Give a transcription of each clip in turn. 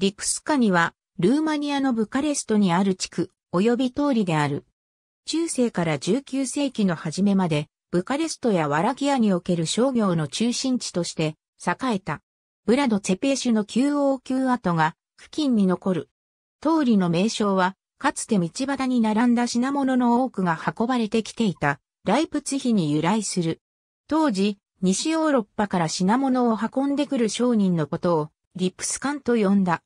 リプスカニは、ルーマニアのブカレストにある地区、及び通りである。中世から19世紀の初めまで、ブカレストやワラキアにおける商業の中心地として栄えた。ブラド・ツェペーシュの旧王宮跡が付近に残る。通りの名称は、かつて道端に並んだ品物の多くが運ばれてきていた、ライプツヒに由来する。当時、西ヨーロッパから品物を運んでくる商人のことを、リィプスカンと呼んだ。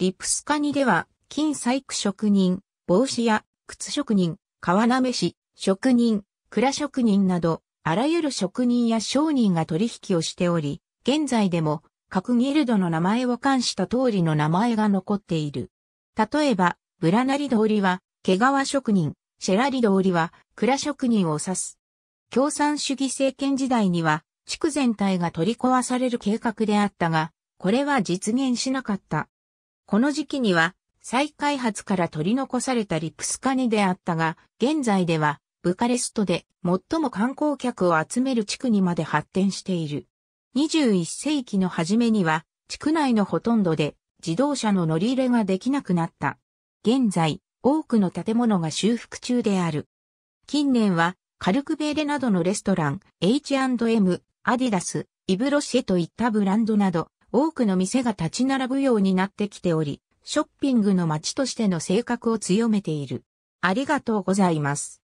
リプスカニでは、金細工職人、帽子や靴職人、川なし、職人、蔵職人など、あらゆる職人や商人が取引をしており、現在でも各ギルドの名前を冠した通りの名前が残っている。例えば、ブラナリ通りは、毛皮職人、シェラリ通りは、蔵職人を指す。共産主義政権時代には、地区全体が取り壊される計画であったが、これは実現しなかった。この時期には再開発から取り残されたリプスカニであったが、現在ではブカレストで最も観光客を集める地区にまで発展している。21世紀の初めには地区内のほとんどで自動車の乗り入れができなくなった。現在、多くの建物が修復中である。近年は、カルクベーレなどのレストラン、H&M、アディダス、イブロシェといったブランドなど、多くの店が立ち並ぶようになってきており、ショッピングの街としての性格を強めている。ありがとうございます。